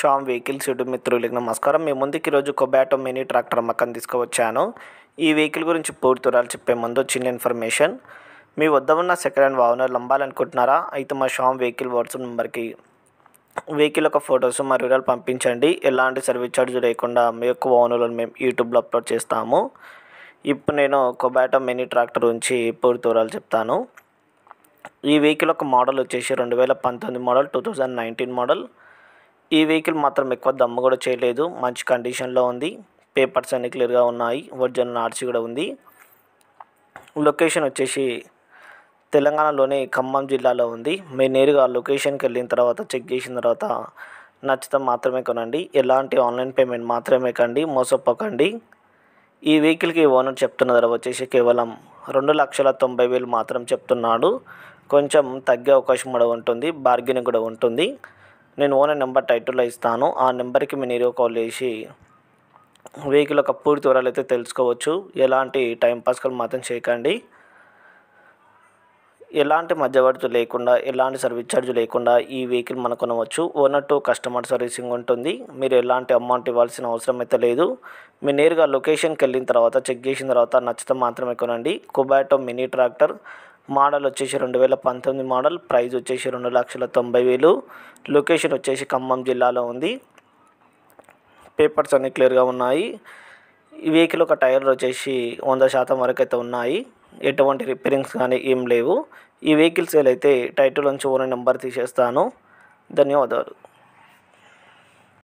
Shyam vehicles YouTube మిత్రులకు నమస్కారం మీ ముందుకి ఈరోజు కొబాటో మినీ ట్రాక్టర్ అమ్మకం తీసుకువచ్చాను ఈ వెహికల్ గురించి పూర్తిరాలు చెప్పే ముందు చిన్న ఇన్ఫర్మేషన్ మీ వద్ద ఉన్న సెకండ్ హ్యాండ్ వాహనాలు అమ్మాలనుకుంటున్నారా అయితే మా షామ్ వెహికల్ వాట్సాప్ నెంబర్కి వెహికల్ యొక్క ఫొటోస్ మా వివరాలు పంపించండి ఎలాంటి సర్వీస్ ఛార్జ్ లేకుండా మీ యొక్క వాహనాలను మేము యూట్యూబ్లో అప్లోడ్ చేస్తాము ఇప్పుడు నేను కొబాటో మినీ ట్రాక్టర్ గురించి పూర్తి వివరాలు చెప్తాను ఈ వెహికల్ ఒక మోడల్ వచ్చేసి రెండు వేల పంతొమ్మిది model two thousand nineteen model ఈ వెహికల్ మాత్రం ఎక్కువ దమ్ము కూడా చేయలేదు మంచి కండిషన్లో ఉంది పేపర్స్ అన్ని క్లియర్గా ఉన్నాయి ఒరిజినల్ ఆర్సీ కూడా ఉంది లొకేషన్ వచ్చేసి తెలంగాణలోని ఖమ్మం జిల్లాలో ఉంది మీరు నేరుగా లొకేషన్కి వెళ్ళిన తర్వాత చెక్ చేసిన తర్వాత నచ్చితే మాత్రమే కొనండి ఎలాంటి ఆన్లైన్ పేమెంట్ మాత్రమే కండి మోసపోకండి ఈ వెహికల్కి ఓనర్ చెప్తున్న ధర వచ్చేసి కేవలం రెండు లక్షల తొంభై వేలు మాత్రం చెప్తున్నాడు కొంచెం తగ్గే అవకాశం కూడా ఉంటుంది బార్గెనింగ్ కూడా ఉంటుంది నేను ఓనర్ నెంబర్ టైటిల్లో ఇస్తాను ఆ నెంబర్కి మీరు నీరో కాల్ చేసి వెహికల్ యొక్క పూర్తి వివరాలు అయితే తెలుసుకోవచ్చు ఎలాంటి టైం పాస్కల్ మాత్రం చేయకండి ఎలాంటి మధ్యవర్తి లేకుండా ఎలాంటి సర్వీస్ ఛార్జ్ లేకుండా ఈ వెహికల్ మనం కొనవచ్చు ఓనర్ టు కస్టమర్ సర్వీసింగ్ ఉంటుంది మీరు ఎలాంటి అమౌంట్ ఇవ్వాల్సిన అవసరం అయితే లేదు మీరు నేరుగా లొకేషన్కి వెళ్ళిన తర్వాత చెక్ చేసిన తర్వాత నచ్చితే మాత్రమే కొనండి కుబాటో మినీ ట్రాక్టర్ మోడల్ వచ్చేసి రెండు వేల పంతొమ్మిది మోడల్ ప్రైజ్ వచ్చేసి రెండు లక్షల తొంభై వేలు లొకేషన్ వచ్చేసి ఖమ్మం జిల్లాలో ఉంది పేపర్స్ అన్నీ క్లియర్గా ఉన్నాయి ఈ వెహికల్ ఒక టైర్ వచ్చేసి వంద శాతం వరకు అయితే ఉన్నాయి ఎటువంటి రిపేరింగ్స్ కానీ ఏం లేవు ఈ వెహికల్ సేల్ అయితే టైటిల్ నుంచి ఓనర్ నెంబర్ తీసేస్తాను ధన్యవాదాలు